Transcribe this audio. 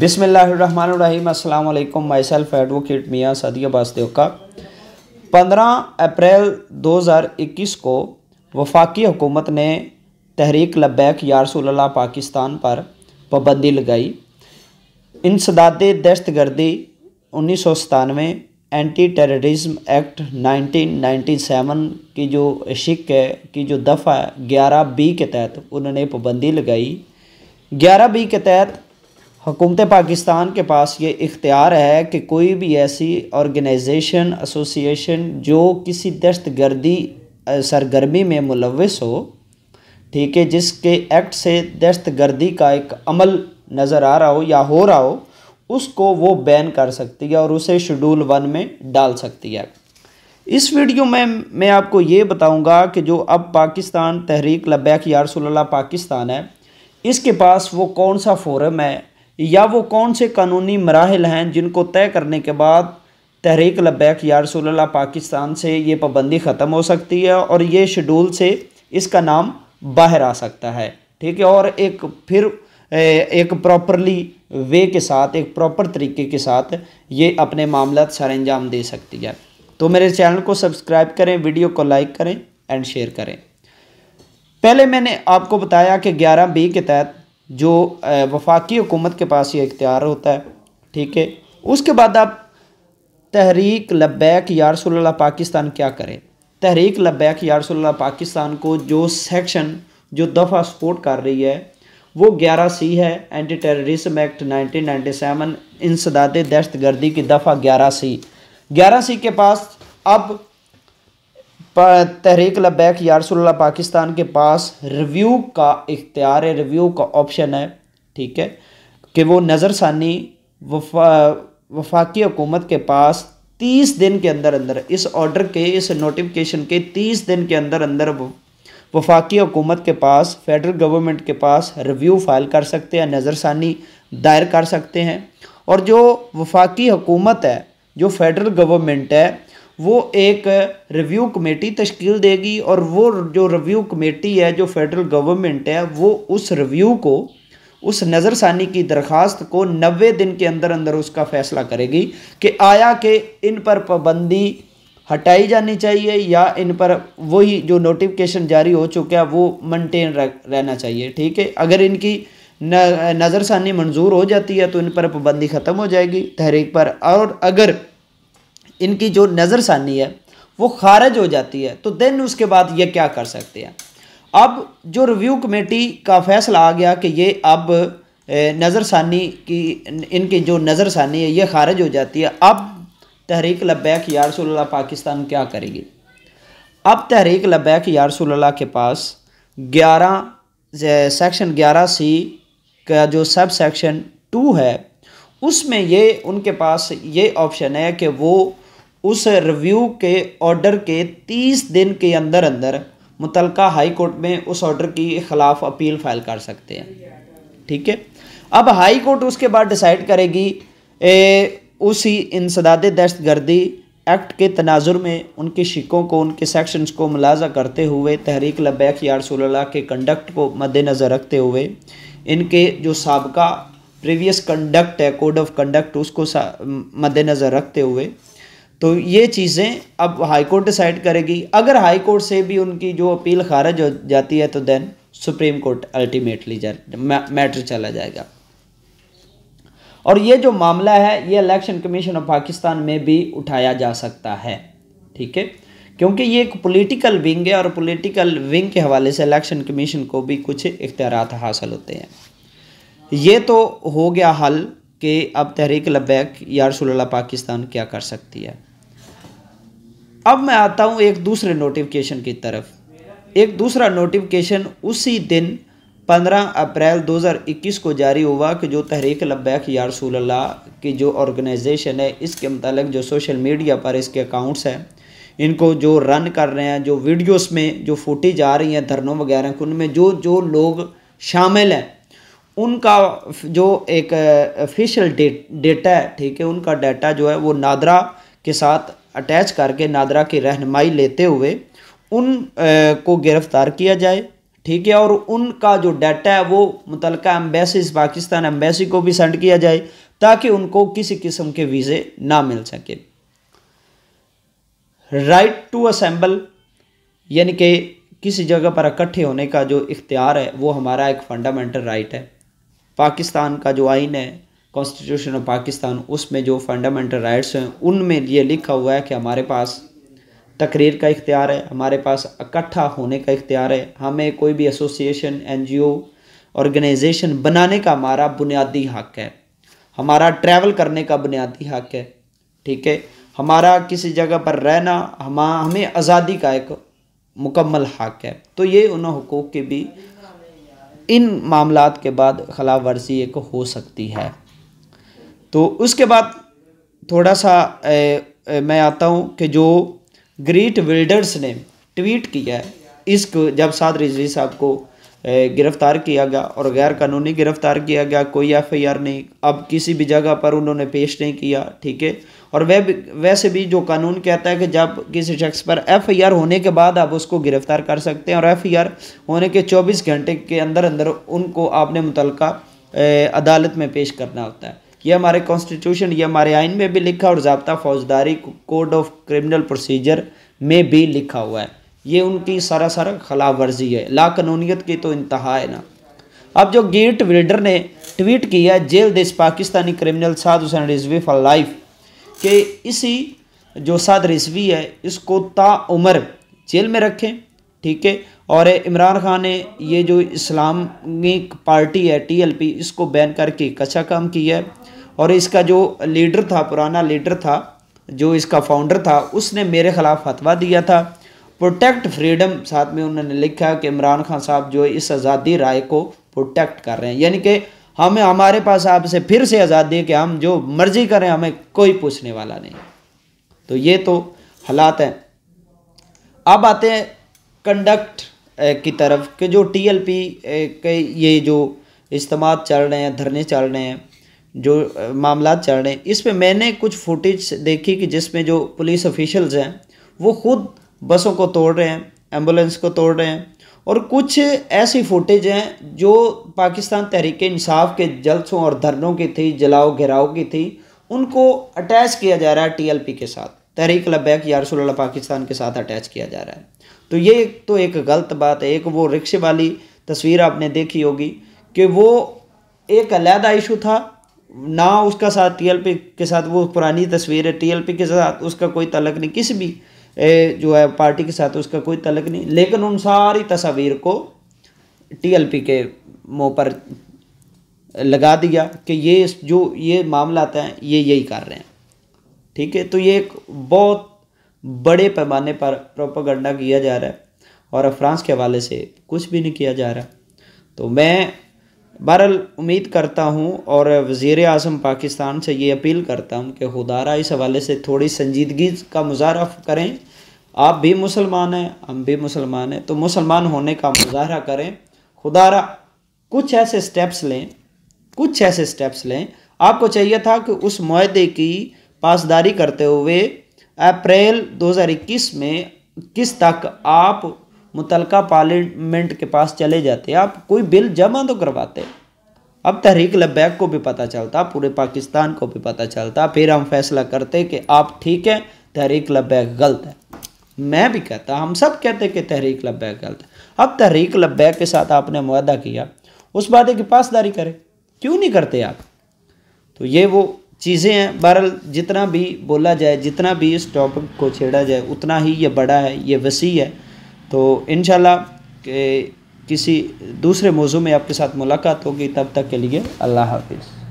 बिसमीम अल्लाम my self advocate मियाँ सदिया बासदेव का पंद्रह अप्रैल 2021 को वफाकी हुकूमत ने तहरीक लबैक यारसूल्ला पाकिस्तान पर पाबंदी लगाई इंसदाद दहशतगर्दी उन्नीस सौ सतानवे एंटी टेररिज्म एक्ट 1997 की जो शिक है की जो दफ़ा ग्यारह बी के तहत उन्होंने पाबंदी लगाई ग्यारह बी के तहत हुकूमत पाकिस्तान के पास ये इख्तियार है कि कोई भी ऐसी ऑर्गेनाइजेशन एसोसिएशन जो किसी दहशत गर्दी सरगर्मी में मुलविस हो ठीक है जिसके एक्ट से दहशत गर्दी का एक अमल नज़र आ रहा हो या हो रहा हो उसको वो बैन कर सकती है और उसे शेड्यूल वन में डाल सकती है इस वीडियो में मैं आपको ये बताऊंगा कि जो अब पाकिस्तान तहरीक लबैक यारसोल्ला पाकिस्तान है इसके पास वो कौन सा फोरम है या वो कौन से कानूनी मराहल हैं जिनको तय करने के बाद तहरीक लबैक या रसोल्ला पाकिस्तान से ये पाबंदी ख़त्म हो सकती है और ये शेड्यूल से इसका नाम बाहर आ सकता है ठीक है और एक फिर एक प्रॉपरली वे के साथ एक प्रॉपर तरीके के साथ ये अपने मामला सर अंजाम दे सकती है तो मेरे चैनल को सब्सक्राइब करें वीडियो को लाइक करें एंड शेयर करें पहले मैंने आपको बताया कि ग्यारह बी के तहत जो वफाकी हुकूमत के पास ये इख्तियार होता है ठीक है उसके बाद आप तहरीक लबैक यारसोल्ला पाकिस्तान क्या करें तहरीक लब्बैक यारसोल्ला पाकिस्तान को जो सेक्शन जो दफ़ा सपोर्ट कर रही है वो ग्यारह सी है एंटी टेररिज्म एक्ट 1997 इंसदाद दहशतगर्दी की दफ़ा ग्यारह सी ग्यारह सी के पास अब तहरीक लबैक यारसोल्ला पाकिस्तान के पास रिव्यू का इख्तियार है रिव्यू का ऑप्शन है ठीक है कि वो नज़रसानी वफा वफाकी हुकूमत के पास तीस दिन के अंदर अंदर इस ऑर्डर के इस नोटिफिकेशन के तीस दिन के अंदर अंदर वफाकी हुकूमत के पास फेडरल गवर्नमेंट के पास रिव्यू फाइल कर सकते हैं नज़रसानी दायर कर सकते हैं और जो वफाकी हुकूमत है जो फेडरल गवर्नमेंट है वो एक रिव्यू कमेटी तश्कील देगी और वो जो रिव्यू कमेटी है जो फेडरल गवर्नमेंट है वो उस रिव्यू को उस नज़रसानी की दरख्वास्त को नबे दिन के अंदर अंदर उसका फैसला करेगी कि आया कि इन पर पाबंदी हटाई जानी चाहिए या इन पर वही जो नोटिफिकेशन जारी हो चुका है वो मेंटेन रह, रहना चाहिए ठीक है अगर इनकी नज़रसानी मंजूर हो जाती है तो इन पर पाबंदी ख़त्म हो जाएगी तहरीक पर और अगर इनकी जो नज़रसानी है वो खारिज हो जाती है तो देन उसके बाद ये क्या कर सकते हैं अब जो रिव्यू कमेटी का फैसला आ गया कि ये अब नज़रसानी की इनकी जो नज़रसानी है ये खारिज हो जाती है अब तहरीक लबैक यारसोल्ला पाकिस्तान क्या करेगी अब तहरीक लबैक यारसोल्ला के पास ग्यारह सेक्शन ग्यारह सी का जो सब सेक्शन टू है उसमें ये उनके पास ये ऑप्शन है कि वो उस रिव्यू के ऑर्डर के तीस दिन के अंदर अंदर मुतल हाई कोर्ट में उस ऑर्डर की ख़िलाफ़ अपील फाइल कर सकते हैं ठीक है अब हाई कोर्ट उसके बाद डिसाइड करेगी ए, उसी इंसदाद दहशत गर्दी एक्ट के तनाजुर में उनके शिकों को उनके सेक्शंस को मुलाजा करते हुए तहरीक लबैक या रसोल्ला के कंडक्ट को मद्देनज़र रखते हुए इनके जो सबका प्रीवियस कंडक्ट है कोड ऑफ कंडक्ट उसको मद्देनज़र रखते हुए तो ये चीज़ें अब हाई कोर्ट डिसाइड करेगी अगर हाई कोर्ट से भी उनकी जो अपील खारिज हो जाती है तो then supreme court ultimately matter चला जाएगा और ये जो मामला है ये इलेक्शन कमीशन ऑफ पाकिस्तान में भी उठाया जा सकता है ठीक है क्योंकि ये एक पॉलिटिकल विंग है और पॉलिटिकल विंग के हवाले से इलेक्शन कमीशन को भी कुछ इख्तियार हासिल होते हैं ये तो हो गया हल कि अब तहरीक लबैक या रसोल्ला पाकिस्तान क्या कर सकती है अब मैं आता हूँ एक दूसरे नोटिफिकेशन की तरफ एक दूसरा नोटिफिकेशन उसी दिन 15 अप्रैल 2021 को जारी हुआ कि जो तहरीक लबैक या रसूल्ला की जो ऑर्गेनाइजेशन है इसके मतलब जो सोशल मीडिया पर इसके अकाउंट्स हैं इनको जो रन कर रहे हैं जो वीडियोस में जो फोटेज आ रही हैं धरनों वगैरह उनमें जो जो लोग शामिल हैं उनका जो एक ऑफिशियल डेटा है ठीक है उनका डाटा जो है वो नादरा के साथ अटैच करके नादरा की रहनमाई लेते हुए उन को गिरफ्तार किया जाए ठीक है और उनका जो डाटा है वो मुतल एम्बेसी पाकिस्तान एम्बेसी को भी सेंड किया जाए ताकि उनको किसी किस्म के वीज़े ना मिल सके राइट टू असम्बल यानी कि किसी जगह पर इकट्ठे होने का जो इख्तियार है वो हमारा एक फंडामेंटल राइट है पाकिस्तान का जो आइन है कॉन्स्टिट्यूशन ऑफ पाकिस्तान उसमें जो फंडामेंटल राइट्स हैं उनमें ये लिखा हुआ है कि हमारे पास तकरीर का इख्तियार है हमारे पास इकट्ठा होने का इख्तियार है हमें कोई भी एसोसिएशन एनजीओ ऑर्गेनाइजेशन बनाने का हमारा बुनियादी हक है हमारा ट्रैवल करने का बुनियादी हक है ठीक है हमारा किसी जगह पर रहना हम हमें आज़ादी का एक मुकम्मल हक है तो ये उन हकूक़ के भी इन मामला के बाद खिलाफ वर्जी एक हो सकती है तो उसके बाद थोड़ा सा ए, ए, मैं आता हूँ कि जो ग्रेट विल्डर्स ने ट्वीट किया है इसको जब साद रिजवी साहब को गिरफ्तार किया गया और गैर कानूनी गिरफ्तार किया गया कोई एफ आई आर नहीं अब किसी भी जगह पर उन्होंने पेश नहीं किया ठीक है और वह वैसे भी जो कानून कहता है कि जब किसी शख्स पर एफ आई आर होने के बाद आप उसको गिरफ़्तार कर सकते हैं और एफ आई आर होने के चौबीस घंटे के अंदर अंदर उनको आपने मुतल अदालत में पेश करना होता है ये हमारे कॉन्स्टिट्यूशन ये हमारे आइन में भी लिखा और जबता फौजदारी कोड ऑफ क्रिमिनल प्रोसीजर में भी लिखा हुआ है ये उनकी सारा सारा खिलाफ वर्जी है लाकानूनीत की तो इंतहा है ना अब जो गेट विल्डर ने ट्वीट किया jail this Pakistani criminal Saad Rizvi for life कि इसी जो साद रिसवी है इसको ताउमर जेल में रखें ठीक है और इमरान खान ने ये जो इस्लामिक पार्टी है टीएलपी इसको बैन करके कच्चा काम किया है और इसका जो लीडर था पुराना लीडर था जो इसका फाउंडर था उसने मेरे ख़िलाफ़ फतवा दिया था प्रोटेक्ट फ्रीडम साथ में उन्होंने लिखा कि इमरान खान साहब जो इस आज़ादी राय को प्रोटेक्ट कर रहे हैं यानी कि हमें हमारे पास आपसे फिर से आज़ादी है कि हम जो मर्जी करें हमें कोई पूछने वाला नहीं तो ये तो हालात हैं अब आते हैं कंडक्ट की तरफ के जो टीएलपी के ये जो इज्तम चल रहे हैं धरने चल रहे हैं जो मामला चल रहे हैं इसमें मैंने कुछ फुटेज देखी कि जिसमें जो पुलिस ऑफिशल्स हैं वो खुद बसों को तोड़ रहे हैं एम्बुलेंस को तोड़ रहे हैं और कुछ ऐसी फुटेज हैं जो पाकिस्तान तहरीक इंसाफ के जलसों और धरनों की थी जलाओ घेराव की थी उनको अटैच किया जा रहा है टीएलपी के साथ तहरीक लबैक या अल्लाह पाकिस्तान के साथ अटैच किया जा रहा है तो ये तो एक गलत बात है एक वो रिक्शे वाली तस्वीर आपने देखी होगी कि वो एक अलहदा इशू था ना उसका साथ टी के साथ वो पुरानी तस्वीर है टी के साथ उसका कोई तलक नहीं किसी भी जो है पार्टी के साथ उसका कोई तलक नहीं लेकिन उन सारी तस्वीर को टीएलपी के मुँह पर लगा दिया कि ये जो ये मामला आता है ये यही कर रहे हैं ठीक है तो ये एक बहुत बड़े पैमाने पर प्रोपागंडा किया जा रहा है और फ्रांस के हवाले से कुछ भी नहीं किया जा रहा तो मैं बहरल उम्मीद करता हूँ और वज़ी अजम पाकिस्तान से ये अपील करता हूँ कि खुदारा इस हवाले से थोड़ी संजीदगी का मुजाहरा करें आप भी मुसलमान हैं हम भी मुसलमान हैं तो मुसलमान होने का मुजाहरा करें खुदारा कुछ ऐसे स्टेप्स लें कुछ ऐसे स्टेप्स लें आपको चाहिए था कि उस माहे की पासदारी करते हुए अप्रैल 2021 में किस तक आप मुतलका पार्लियामेंट के पास चले जाते आप कोई बिल जमा तो करवाते अब तहरीक लब्बैक को भी पता चलता पूरे पाकिस्तान को भी पता चलता फिर हम फैसला करते कि आप ठीक है तहरीक लबैक गलत है मैं भी कहता हम सब कहते कि तहरीक लबैक गलत है अब तहरीक लबैक के साथ आपने माहा किया उस वादे की पासदारी करें क्यों नहीं करते आप तो ये वो चीज़ें हैं बहरल जितना भी बोला जाए जितना भी इस टॉपिक को छेड़ा जाए उतना ही ये बड़ा है ये वसी है तो इन किसी दूसरे मौजू में आपके साथ मुलाकात होगी तब तक के लिए अल्लाह हाफिज़